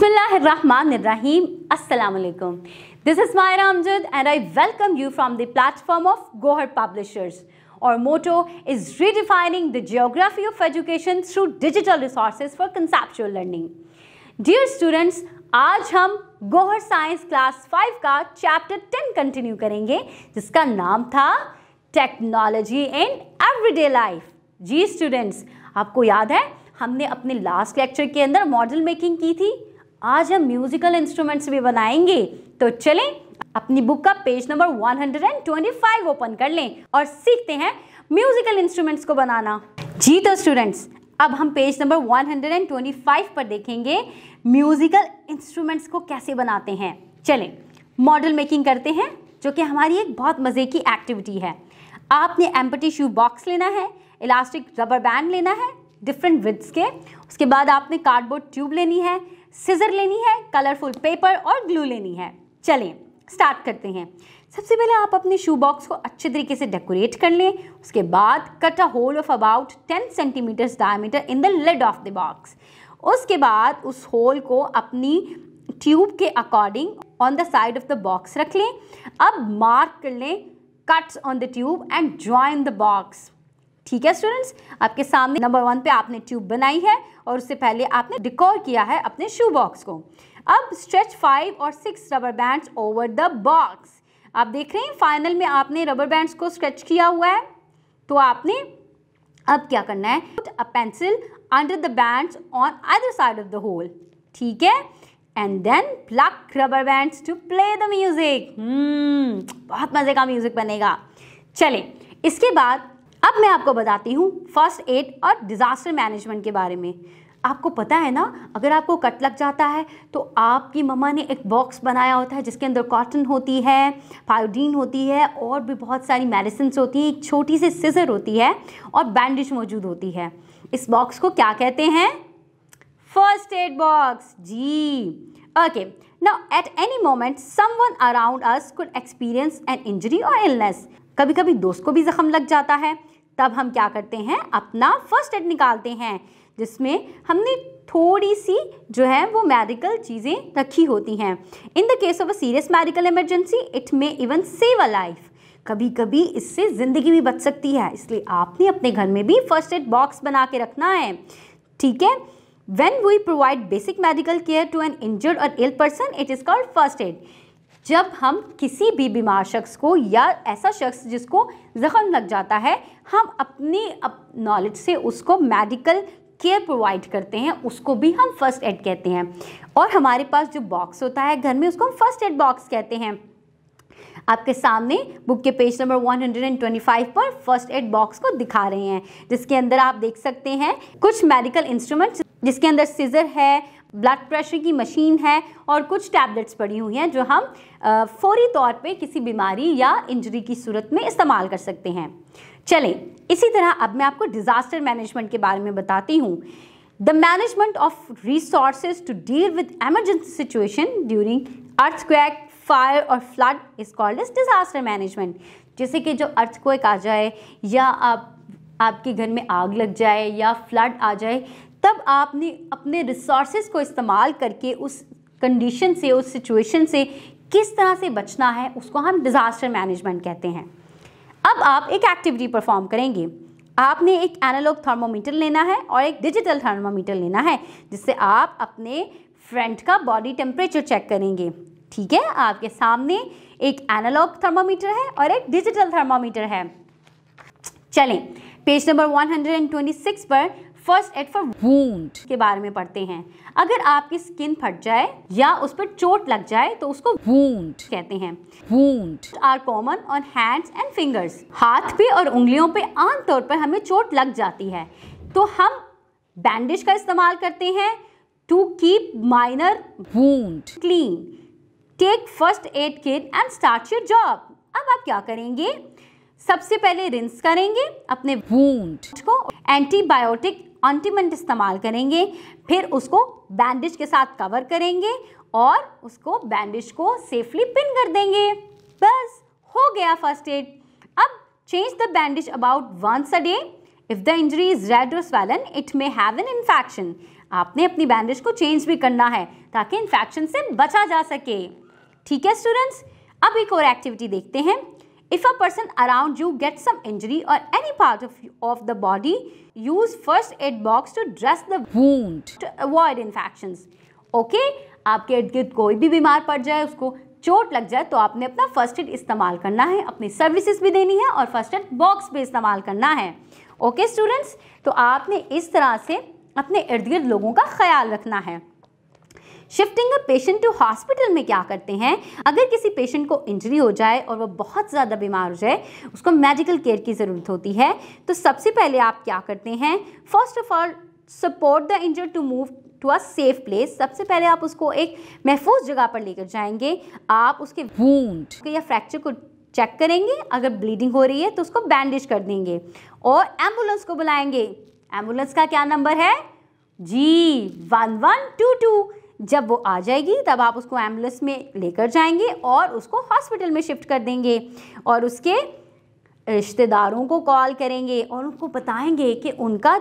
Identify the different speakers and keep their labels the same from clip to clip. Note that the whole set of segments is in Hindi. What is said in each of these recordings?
Speaker 1: बिसमीम्समैकम this is my Ramzad and I welcome you from the platform of Gohar publishers our motto is redefining the geography of education through digital resources for conceptual learning dear students आज हम गोहर साइंस क्लास फाइव का चैप्टर टेन कंटिन्यू करेंगे जिसका नाम था टेक्नोलॉजी इन एवरीडे लाइफ जी स्टूडेंट्स आपको याद है हमने अपने लास्ट लेक्चर के अंदर मॉडल मेकिंग की थी आज हम म्यूजिकल इंस्ट्रूमेंट्स भी बनाएंगे तो चलें अपनी बुक का पेज नंबर 125 ओपन कर लें और सीखते हैं म्यूजिकल इंस्ट्रूमेंट्स को बनाना जी तो स्टूडेंट्स अब हम पेज नंबर 125 पर देखेंगे म्यूजिकल इंस्ट्रूमेंट्स को कैसे बनाते हैं चलें मॉडल मेकिंग करते हैं जो कि हमारी एक बहुत मज़े की एक्टिविटी है आपने एम्पटी शू बॉक्स लेना है इलास्टिक रबर बैंड लेना है डिफरेंट विद्स के उसके बाद आपने कार्डबोर्ड ट्यूब लेनी है सीजर लेनी है कलरफुल पेपर और ग्लू लेनी है चलें स्टार्ट करते हैं सबसे पहले आप अपने शू बॉक्स को अच्छे तरीके से डेकोरेट कर लें उसके बाद cut a hole of about 10 centimetres diameter in the lid of the box उसके बाद उस होल को अपनी ट्यूब के according on the side of the box रख लें अब मार्क कर लें cuts on the tube and join the box ठीक है स्टूडेंट्स आपके सामने नंबर वन पे आपने ट्यूब बनाई है और उससे पहले आपने डिकोर किया है अपने शू बॉक्स को अब स्ट्रेच फाइव और six rubber bands over the box आप देख रहे हैं फाइनल में आपने रबर बैंड्स को स्ट्रेच किया हुआ है तो आपने अब क्या करना है put a pencil under the bands on other side of the hole ठीक है and then pluck rubber bands to play the music बहुत मज़े का म्यूजिक बनेगा चले इसके बाद अब मैं आपको बताती हूँ फर्स्ट एड और डिज़ास्टर मैनेजमेंट के बारे में आपको पता है ना अगर आपको कट लग जाता है तो आपकी मम्मा ने एक बॉक्स बनाया होता है जिसके अंदर कॉटन होती है फायोडीन होती है और भी बहुत सारी मेडिसिन होती हैं एक छोटी सी सीजर होती है और बैंडेज मौजूद होती है इस बॉक्स को क्या कहते हैं फर्स्ट एड बॉक्स जी okay now at any moment someone around us could experience an injury or illness कभी कभी दोस्त को भी जख्म लग जाता है तब हम क्या करते हैं अपना फर्स्ट एड निकालते हैं जिसमें हमने थोड़ी सी जो है वो मेडिकल चीज़ें रखी होती हैं in the case of a serious medical emergency it may even save a life कभी कभी इससे ज़िंदगी भी बच सकती है इसलिए आपने अपने घर में भी फर्स्ट एड बॉक्स बना के रखना है ठीक है when we provide basic medical care to an injured or ill person it is called first aid जब हम किसी भी बीमार शख्स को या ऐसा शख्स जिसको जख्म लग जाता है हम अपनी अप नॉलेज से उसको मेडिकल केयर प्रोवाइड करते हैं उसको भी हम फर्स्ट एड कहते हैं और हमारे पास जो बॉक्स होता है घर में उसको हम फर्स्ट एड बॉक्स कहते हैं आपके सामने बुक के पेज नंबर 125 पर फर्स्ट एड बॉक्स को दिखा रहे हैं जिसके अंदर आप देख सकते हैं कुछ मेडिकल इंस्ट्रूमेंट्स जिसके अंदर सीजर है ब्लड प्रेशर की मशीन है और कुछ टैबलेट्स पड़ी हुई हैं जो हम फौरी तौर पे किसी बीमारी या इंजरी की सूरत में इस्तेमाल कर सकते हैं चलें इसी तरह अब मैं आपको डिज़ास्टर मैनेजमेंट के बारे में बताती हूँ the management of resource to deal with emergency situation during earth fire or flood is called is disaster management जैसे कि जो अर्थ आ जाए या आप आपके घर में आग लग जाए या फ्लड आ जाए तब आपने अपने रिसोर्स को इस्तेमाल करके उस कंडीशन से उस सिचुएशन से किस तरह से बचना है उसको हम डिज़ास्टर मैनेजमेंट कहते हैं अब आप एक एक्टिविटी परफॉर्म करेंगे आपने एक एनालॉग थर्मोमीटर लेना है और एक डिजिटल थर्मोमीटर लेना है जिससे आप अपने फ्रेंड का बॉडी टेम्परेचर चेक करेंगे ठीक है आपके सामने एक एनालॉग थर्मोमीटर है और एक डिजिटल थर्मोमीटर है चलें पेज नंबर 126 पर फर्स्ट एड फॉर वूंड के बारे में पढ़ते हैं अगर आपकी स्किन फट जाए या उस पर चोट लग जाए तो उसको वूंड कहते हैं wound are common on hands and fingers हाथ पे और उंगलियों पे आमतौर पर हमें चोट लग जाती है तो हम बैंडेज का इस्तेमाल करते हैं to keep minor wound clean take first aid kit and start your job अब आप क्या करेंगे सबसे पहले रिंस करेंगे अपने वूंड को एंटीबायोटिक ऑन्टीमेंट इस्तेमाल करेंगे फिर उसको बैंडेज के साथ कवर करेंगे और उसको बैंडेज को सेफली पिन कर देंगे बस हो गया फर्स्ट एड अब change the bandage about once a day if the injury is red or swollen it may have an infection आपने अपनी बैंडेज को चेंज भी करना है ताकि इन्फेक्शन से बचा जा सके ठीक है स्टूडेंट्स अब एक और एक्टिविटी देखते हैं If a person around you gets some injury or any part of, of the body, use first aid box to dress the wound to avoid infections. okay? आपके इर्द गिर्द कोई भी बीमार पड़ जाए उसको चोट लग जाए तो आपने अपना फर्स्ट एड इस्तेमाल करना है अपनी सर्विसेज भी देनी है और फर्स्ट एड बॉक्स भी इस्तेमाल करना है ओके okay, स्टूडेंट्स तो आपने इस तरह से अपने इर्द गिर्द लोगों का ख्याल रखना है shifting a patient to hospital में क्या करते हैं अगर किसी पेशेंट को इंजरी हो जाए और वह बहुत ज़्यादा बीमार हो जाए उसको मेडिकल केयर की ज़रूरत होती है तो सबसे पहले आप क्या करते हैं first of all support the injured to move to a safe place सबसे पहले आप उसको एक महफूज जगह पर लेकर जाएंगे आप उसके वूंड या फ्रैक्चर को चेक करेंगे अगर ब्लीडिंग हो रही है तो उसको बैंडेज कर देंगे और एम्बुलेंस को बुलाएंगे एम्बुलेंस का क्या नंबर है जी वन वन टू टू जब वो आ जाएगी तब आप उसको एम्बुलेंस में लेकर जाएंगे और उसको हॉस्पिटल में शिफ्ट कर देंगे और उसके रिश्तेदारों को कॉल करेंगे और उनको बताएंगे कि उनका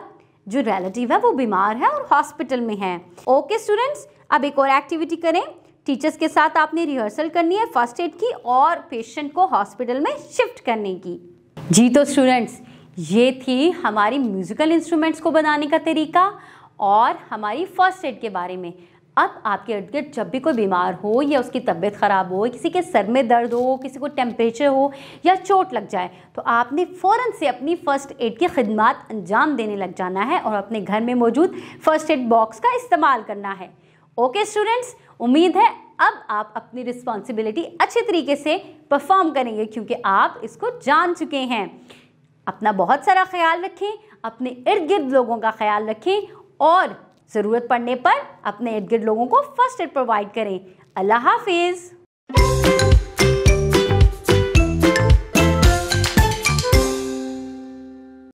Speaker 1: जो रिलेटिव है वो बीमार है और हॉस्पिटल में है ओके स्टूडेंट्स अब एक और एक्टिविटी करें टीचर्स के साथ आपने रिहर्सल करनी है फर्स्ट एड की और पेशेंट को हॉस्पिटल में शिफ्ट करने की जी तो स्टूडेंट्स ये थी हमारी म्यूज़िकल इंस्ट्रूमेंट्स को बनाने का तरीका और हमारी फर्स्ट एड के बारे में अब आपके इर्द गिर्द जब भी कोई बीमार हो या उसकी तबीयत ख़राब हो किसी के सर में दर्द हो किसी को टेम्परेचर हो या चोट लग जाए तो आपने फ़ौर से अपनी फ़र्स्ट एड की खदमात अंजाम देने लग जाना है और अपने घर में मौजूद फ़र्स्ट एड बॉक्स का इस्तेमाल करना है ओके स्टूडेंट्स उम्मीद है अब आप अपनी रिस्पॉन्सिबिलिटी अच्छे तरीके से परफॉर्म करेंगे क्योंकि आप इसको जान चुके हैं अपना बहुत सारा ख्याल रखें अपने इर्द गिर्द लोगों का ख्याल रखें और ज़रूरत पड़ने पर अपने इर्द गिर्द लोगों को फर्स्ट एड प्रोवाइड करें अल्लाह हाफिज़